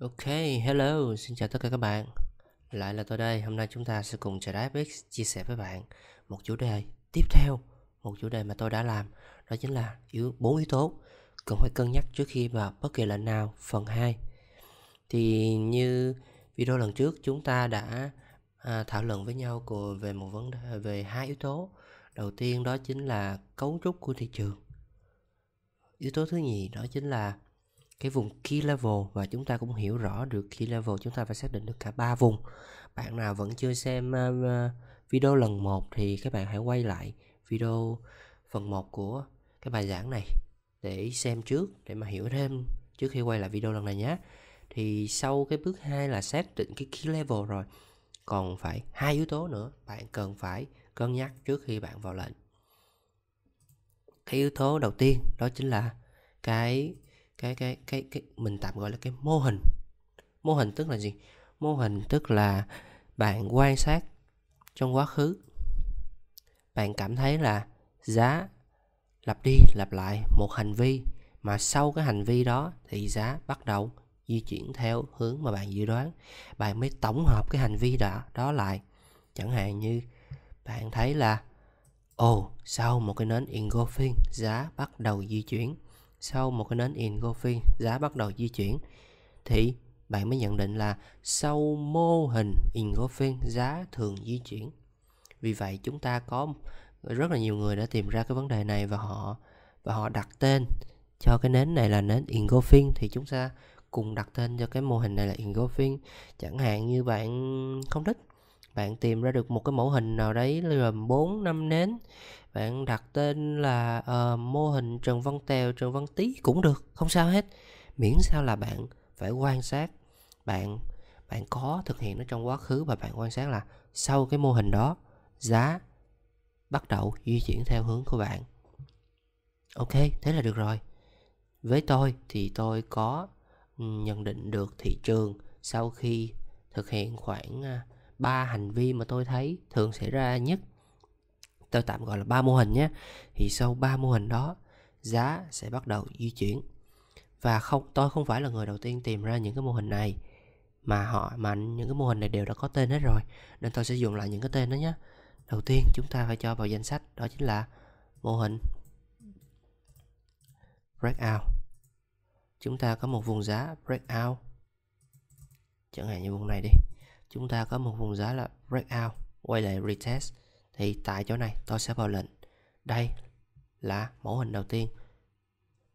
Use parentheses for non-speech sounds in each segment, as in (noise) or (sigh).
Ok, hello, xin chào tất cả các bạn Lại là tôi đây, hôm nay chúng ta sẽ cùng Trapx chia sẻ với bạn một chủ đề tiếp theo Một chủ đề mà tôi đã làm, đó chính là yếu bốn yếu tố Cần phải cân nhắc trước khi vào bất kỳ lệnh nào phần 2 Thì như video lần trước chúng ta đã à, thảo luận với nhau của, về một vấn đề về hai yếu tố Đầu tiên đó chính là cấu trúc của thị trường Yếu tố thứ nhì đó chính là cái vùng key level và chúng ta cũng hiểu rõ được key level chúng ta phải xác định được cả ba vùng bạn nào vẫn chưa xem uh, video lần 1 thì các bạn hãy quay lại video phần 1 của cái bài giảng này để xem trước để mà hiểu thêm trước khi quay lại video lần này nhé thì sau cái bước 2 là xác định cái key level rồi còn phải hai yếu tố nữa bạn cần phải cân nhắc trước khi bạn vào lệnh cái yếu tố đầu tiên đó chính là cái cái cái cái cái mình tạm gọi là cái mô hình mô hình tức là gì mô hình tức là bạn quan sát trong quá khứ bạn cảm thấy là giá lặp đi lặp lại một hành vi mà sau cái hành vi đó thì giá bắt đầu di chuyển theo hướng mà bạn dự đoán bạn mới tổng hợp cái hành vi đó đó lại chẳng hạn như bạn thấy là ồ oh, sau một cái nến engulfing giá bắt đầu di chuyển sau một cái nến engulfing giá bắt đầu di chuyển thì bạn mới nhận định là sau mô hình engulfing giá thường di chuyển. Vì vậy chúng ta có rất là nhiều người đã tìm ra cái vấn đề này và họ và họ đặt tên cho cái nến này là nến engulfing thì chúng ta cùng đặt tên cho cái mô hình này là engulfing chẳng hạn như bạn không thích bạn tìm ra được một cái mẫu hình nào đấy gồm 4 năm nến bạn đặt tên là uh, mô hình Trần Văn Tèo Trần Văn Tý cũng được không sao hết miễn sao là bạn phải quan sát bạn bạn có thực hiện nó trong quá khứ và bạn quan sát là sau cái mô hình đó giá bắt đầu di chuyển theo hướng của bạn ok thế là được rồi với tôi thì tôi có nhận định được thị trường sau khi thực hiện khoảng à, ba hành vi mà tôi thấy thường xảy ra nhất tôi tạm gọi là ba mô hình nhé thì sau ba mô hình đó giá sẽ bắt đầu di chuyển và không tôi không phải là người đầu tiên tìm ra những cái mô hình này mà họ mà những cái mô hình này đều đã có tên hết rồi nên tôi sẽ dùng lại những cái tên đó nhé đầu tiên chúng ta phải cho vào danh sách đó chính là mô hình breakout chúng ta có một vùng giá breakout chẳng hạn như vùng này đi chúng ta có một vùng giá là breakout quay lại retest thì tại chỗ này tôi sẽ vào lệnh đây là mẫu hình đầu tiên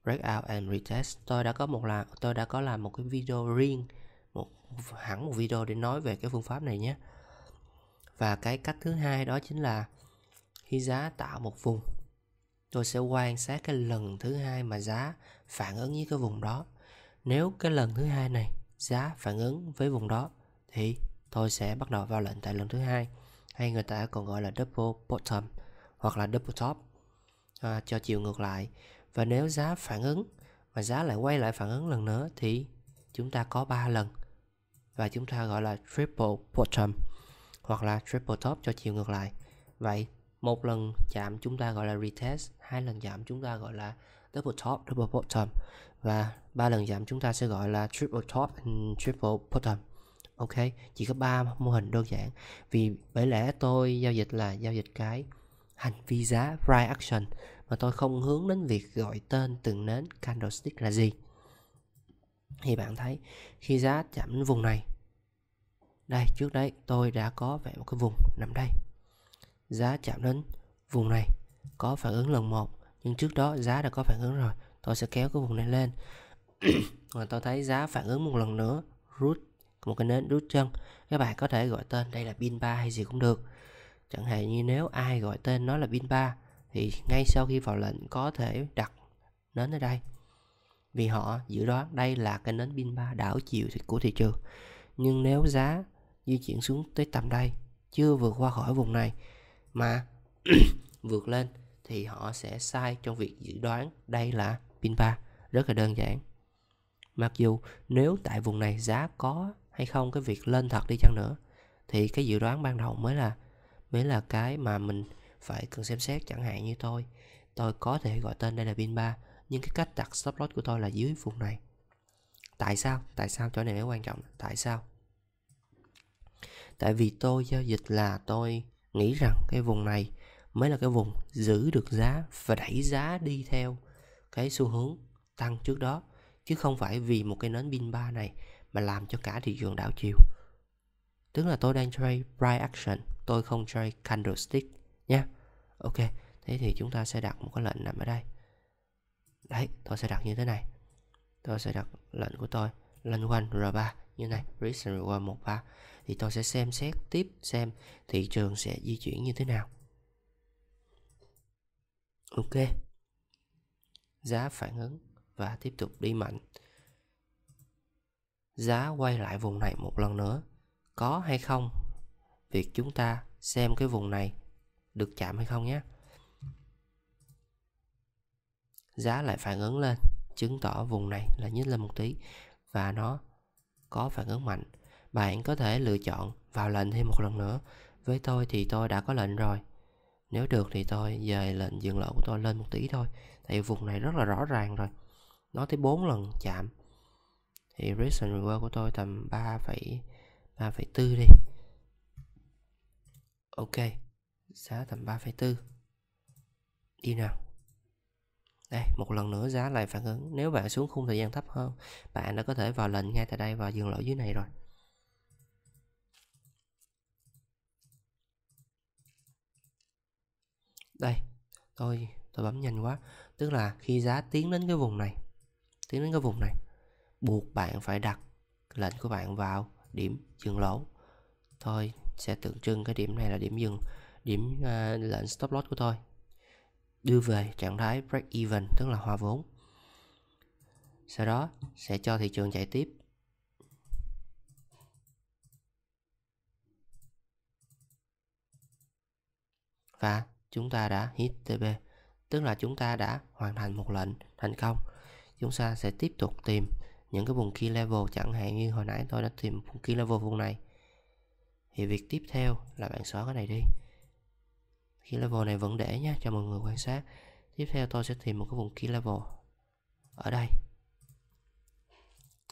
breakout and retest tôi đã có một là tôi đã có làm một cái video riêng một hẳn một video để nói về cái phương pháp này nhé và cái cách thứ hai đó chính là khi giá tạo một vùng tôi sẽ quan sát cái lần thứ hai mà giá phản ứng với cái vùng đó nếu cái lần thứ hai này giá phản ứng với vùng đó thì tôi sẽ bắt đầu vào lệnh tại lần thứ hai hay người ta còn gọi là double bottom hoặc là double top à, cho chiều ngược lại và nếu giá phản ứng và giá lại quay lại phản ứng lần nữa thì chúng ta có 3 lần và chúng ta gọi là triple bottom hoặc là triple top cho chiều ngược lại vậy một lần chạm chúng ta gọi là retest hai lần giảm chúng ta gọi là double top double bottom và ba lần giảm chúng ta sẽ gọi là triple top and triple bottom ok chỉ có ba mô hình đơn giản vì bởi lẽ tôi giao dịch là giao dịch cái hành vi giá price action mà tôi không hướng đến việc gọi tên từng nến candlestick là gì thì bạn thấy khi giá chạm đến vùng này đây trước đấy tôi đã có vẽ một cái vùng nằm đây giá chạm đến vùng này có phản ứng lần một nhưng trước đó giá đã có phản ứng rồi tôi sẽ kéo cái vùng này lên (clears throat) và tôi thấy giá phản ứng một lần nữa rút một cái nến rút chân các bạn có thể gọi tên đây là pin ba hay gì cũng được chẳng hạn như nếu ai gọi tên nó là pin ba thì ngay sau khi vào lệnh có thể đặt nến ở đây vì họ dự đoán đây là cái nến pin ba đảo chiều của thị trường nhưng nếu giá di chuyển xuống tới tầm đây chưa vượt qua khỏi vùng này mà (coughs) vượt lên thì họ sẽ sai trong việc dự đoán đây là pin ba rất là đơn giản mặc dù nếu tại vùng này giá có hay không cái việc lên thật đi chăng nữa thì cái dự đoán ban đầu mới là mới là cái mà mình phải cần xem xét chẳng hạn như tôi tôi có thể gọi tên đây là pin 3 nhưng cái cách đặt stop loss của tôi là dưới vùng này tại sao tại sao chỗ này mới quan trọng tại sao tại vì tôi giao dịch là tôi nghĩ rằng cái vùng này mới là cái vùng giữ được giá và đẩy giá đi theo cái xu hướng tăng trước đó chứ không phải vì một cái nến pin 3 này mà làm cho cả thị trường đảo chiều tức là tôi đang trade price action tôi không trade candlestick nha ok thế thì chúng ta sẽ đặt một cái lệnh nằm ở đây đấy tôi sẽ đặt như thế này tôi sẽ đặt lệnh của tôi lên quanh R3 như này risk and reward 13 thì tôi sẽ xem xét tiếp xem thị trường sẽ di chuyển như thế nào ok giá phản ứng và tiếp tục đi mạnh giá quay lại vùng này một lần nữa có hay không việc chúng ta xem cái vùng này được chạm hay không nhé giá lại phản ứng lên chứng tỏ vùng này là nhích lên một tí và nó có phản ứng mạnh bạn có thể lựa chọn vào lệnh thêm một lần nữa với tôi thì tôi đã có lệnh rồi nếu được thì tôi dời lệnh dừng lỗ của tôi lên một tí thôi tại vì vùng này rất là rõ ràng rồi nó tới 4 lần chạm thì risk and reward của tôi tầm 3,4 đi ok giá tầm 3,4 đi nào đây một lần nữa giá lại phản ứng nếu bạn xuống khung thời gian thấp hơn bạn đã có thể vào lệnh ngay tại đây và dừng lỗ dưới này rồi đây tôi tôi bấm nhanh quá tức là khi giá tiến đến cái vùng này tiến đến cái vùng này buộc bạn phải đặt lệnh của bạn vào điểm dừng lỗ thôi sẽ tượng trưng cái điểm này là điểm dừng điểm uh, lệnh stop loss của tôi đưa về trạng thái break even tức là hòa vốn sau đó sẽ cho thị trường chạy tiếp và chúng ta đã hit TB tức là chúng ta đã hoàn thành một lệnh thành công chúng ta sẽ tiếp tục tìm những cái vùng key level chẳng hạn như hồi nãy tôi đã tìm vùng key level vùng này thì việc tiếp theo là bạn xóa cái này đi key level này vẫn để nhé cho mọi người quan sát tiếp theo tôi sẽ tìm một cái vùng key level ở đây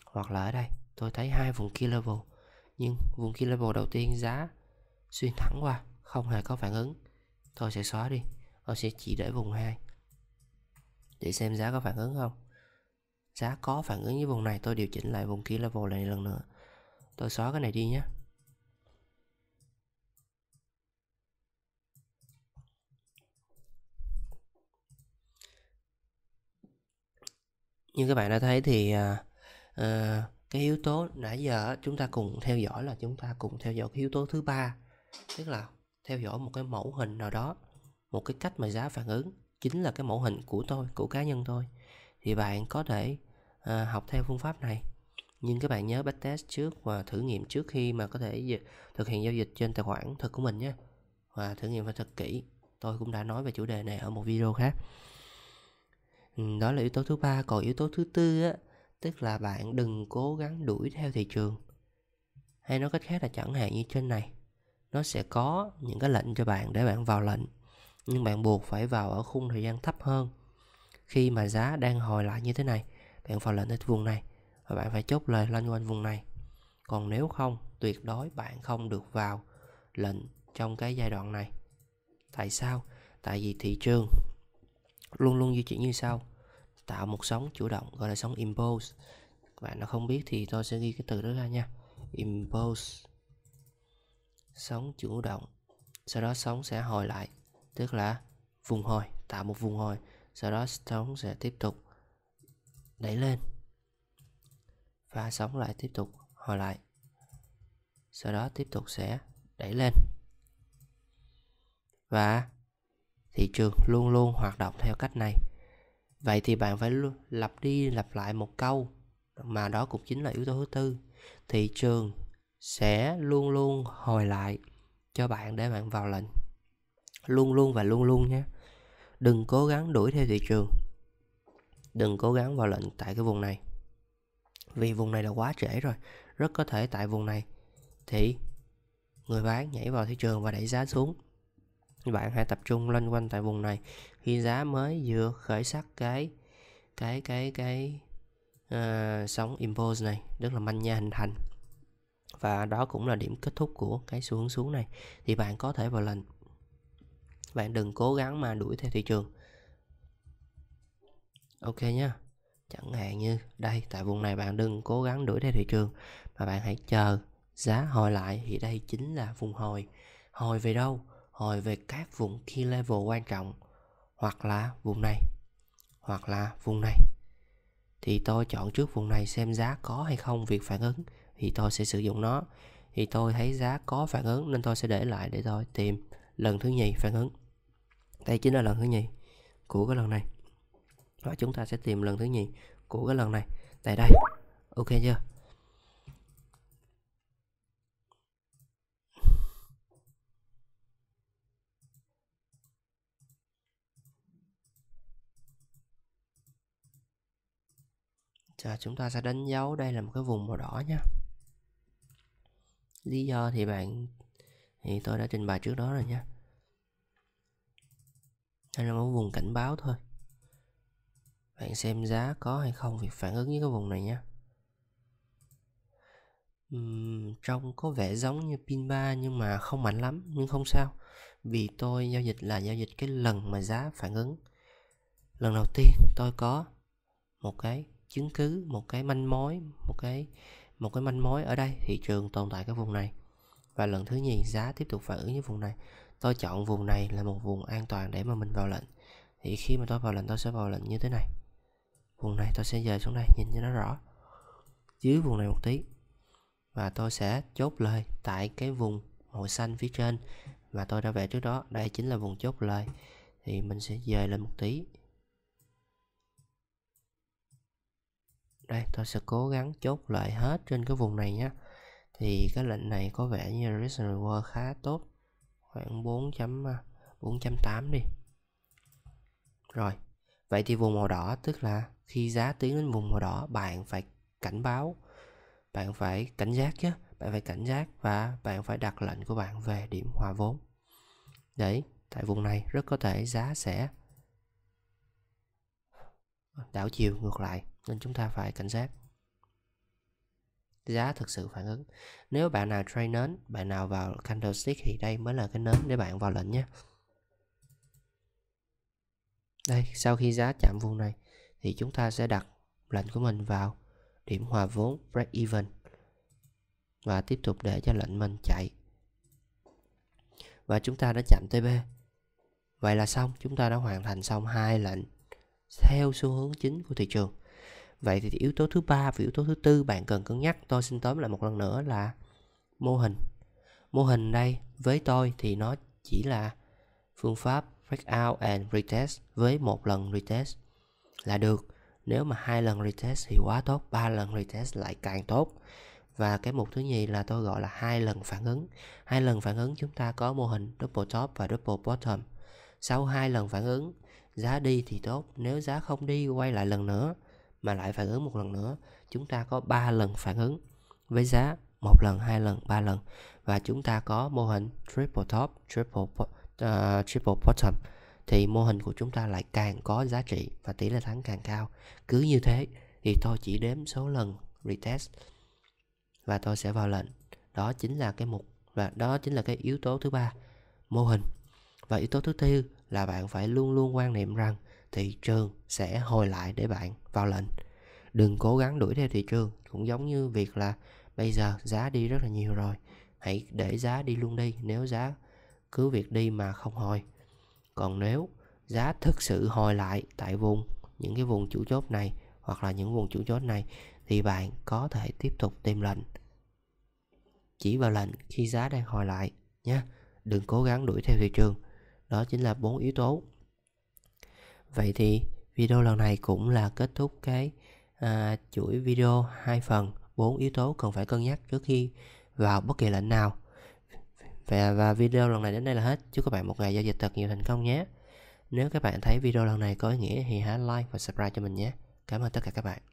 hoặc là ở đây tôi thấy hai vùng key level nhưng vùng key level đầu tiên giá xuyên thẳng qua không hề có phản ứng tôi sẽ xóa đi tôi sẽ chỉ để vùng 2 để xem giá có phản ứng không giá có phản ứng với vùng này tôi điều chỉnh lại vùng key level này lần nữa tôi xóa cái này đi nhé như các bạn đã thấy thì uh, cái yếu tố nãy giờ chúng ta cùng theo dõi là chúng ta cùng theo dõi cái yếu tố thứ ba tức là theo dõi một cái mẫu hình nào đó một cái cách mà giá phản ứng chính là cái mẫu hình của tôi của cá nhân tôi thì bạn có thể à, học theo phương pháp này nhưng các bạn nhớ backtest trước và thử nghiệm trước khi mà có thể thực hiện giao dịch trên tài khoản thật của mình nhé và thử nghiệm phải thật kỹ tôi cũng đã nói về chủ đề này ở một video khác đó là yếu tố thứ ba còn yếu tố thứ tư á tức là bạn đừng cố gắng đuổi theo thị trường hay nói cách khác là chẳng hạn như trên này nó sẽ có những cái lệnh cho bạn để bạn vào lệnh nhưng bạn buộc phải vào ở khung thời gian thấp hơn khi mà giá đang hồi lại như thế này bạn vào lệnh ở vùng này và bạn phải chốt lời loanh quanh vùng này còn nếu không tuyệt đối bạn không được vào lệnh trong cái giai đoạn này tại sao tại vì thị trường luôn luôn di chuyển như sau tạo một sóng chủ động gọi là sóng impulse bạn nó không biết thì tôi sẽ ghi cái từ đó ra nha impulse sóng chủ động sau đó sóng sẽ hồi lại tức là vùng hồi tạo một vùng hồi sau đó sóng sẽ tiếp tục đẩy lên và sóng lại tiếp tục hồi lại sau đó tiếp tục sẽ đẩy lên và thị trường luôn luôn hoạt động theo cách này vậy thì bạn phải lặp đi lặp lại một câu mà đó cũng chính là yếu tố thứ tư thị trường sẽ luôn luôn hồi lại cho bạn để bạn vào lệnh luôn luôn và luôn luôn nhé đừng cố gắng đuổi theo thị trường đừng cố gắng vào lệnh tại cái vùng này vì vùng này là quá trễ rồi rất có thể tại vùng này thì người bán nhảy vào thị trường và đẩy giá xuống bạn hãy tập trung loanh quanh tại vùng này khi giá mới vừa khởi sắc cái cái cái cái uh, sóng impulse này rất là manh nha hình thành và đó cũng là điểm kết thúc của cái xu hướng xuống này thì bạn có thể vào lệnh bạn đừng cố gắng mà đuổi theo thị trường ok nhá chẳng hạn như đây tại vùng này bạn đừng cố gắng đuổi theo thị trường mà bạn hãy chờ giá hồi lại thì đây chính là vùng hồi hồi về đâu hồi về các vùng key level quan trọng hoặc là vùng này hoặc là vùng này thì tôi chọn trước vùng này xem giá có hay không việc phản ứng thì tôi sẽ sử dụng nó thì tôi thấy giá có phản ứng nên tôi sẽ để lại để tôi tìm lần thứ nhì phản ứng đây chính là lần thứ nhì của cái lần này và chúng ta sẽ tìm lần thứ nhì của cái lần này tại đây ok chưa Chờ chúng ta sẽ đánh dấu đây là một cái vùng màu đỏ nha Lý do thì bạn thì tôi đã trình bày trước đó rồi nha nó là một vùng cảnh báo thôi bạn xem giá có hay không việc phản ứng với cái vùng này nhé uhm, trông có vẻ giống như pin 3 nhưng mà không mạnh lắm nhưng không sao vì tôi giao dịch là giao dịch cái lần mà giá phản ứng lần đầu tiên tôi có một cái chứng cứ một cái manh mối một cái một cái manh mối ở đây thị trường tồn tại cái vùng này và lần thứ nhì giá tiếp tục phản ứng với vùng này tôi chọn vùng này là một vùng an toàn để mà mình vào lệnh thì khi mà tôi vào lệnh tôi sẽ vào lệnh như thế này vùng này tôi sẽ dời xuống đây nhìn cho nó rõ dưới vùng này một tí và tôi sẽ chốt lời tại cái vùng màu xanh phía trên mà tôi đã vẽ trước đó đây chính là vùng chốt lời thì mình sẽ dời lên một tí đây tôi sẽ cố gắng chốt lời hết trên cái vùng này nhé thì cái lệnh này có vẻ như là Reason Reward khá tốt khoảng 4.4.8 à, đi rồi vậy thì vùng màu đỏ tức là khi giá tiến đến vùng màu đỏ bạn phải cảnh báo bạn phải cảnh giác chứ bạn phải cảnh giác và bạn phải đặt lệnh của bạn về điểm hòa vốn đấy tại vùng này rất có thể giá sẽ đảo chiều ngược lại nên chúng ta phải cảnh giác giá thực sự phản ứng nếu bạn nào trade nến bạn nào vào candlestick thì đây mới là cái nến để bạn vào lệnh nhé đây sau khi giá chạm vùng này thì chúng ta sẽ đặt lệnh của mình vào điểm hòa vốn break even và tiếp tục để cho lệnh mình chạy và chúng ta đã chạm TB vậy là xong chúng ta đã hoàn thành xong hai lệnh theo xu hướng chính của thị trường vậy thì yếu tố thứ ba và yếu tố thứ tư bạn cần cân nhắc tôi xin tóm lại một lần nữa là mô hình mô hình đây với tôi thì nó chỉ là phương pháp out and retest với một lần retest là được nếu mà hai lần retest thì quá tốt ba lần retest lại càng tốt và cái mục thứ nhì là tôi gọi là hai lần phản ứng hai lần phản ứng chúng ta có mô hình double top và double bottom sau hai lần phản ứng giá đi thì tốt nếu giá không đi quay lại lần nữa mà lại phản ứng một lần nữa chúng ta có 3 lần phản ứng với giá một lần hai lần ba lần và chúng ta có mô hình triple top triple uh, triple bottom thì mô hình của chúng ta lại càng có giá trị và tỷ lệ thắng càng cao cứ như thế thì tôi chỉ đếm số lần retest và tôi sẽ vào lệnh đó chính là cái mục và đó chính là cái yếu tố thứ ba mô hình và yếu tố thứ tư là bạn phải luôn luôn quan niệm rằng thị trường sẽ hồi lại để bạn vào lệnh đừng cố gắng đuổi theo thị trường cũng giống như việc là bây giờ giá đi rất là nhiều rồi hãy để giá đi luôn đi nếu giá cứ việc đi mà không hồi còn nếu giá thực sự hồi lại tại vùng những cái vùng chủ chốt này hoặc là những vùng chủ chốt này thì bạn có thể tiếp tục tìm lệnh chỉ vào lệnh khi giá đang hồi lại nhé đừng cố gắng đuổi theo thị trường đó chính là bốn yếu tố Vậy thì video lần này cũng là kết thúc cái à, chuỗi video hai phần bốn yếu tố cần phải cân nhắc trước khi vào bất kỳ lệnh nào. Và, và video lần này đến đây là hết. Chúc các bạn một ngày giao dịch thật nhiều thành công nhé. Nếu các bạn thấy video lần này có ý nghĩa thì hãy like và subscribe cho mình nhé. Cảm ơn tất cả các bạn.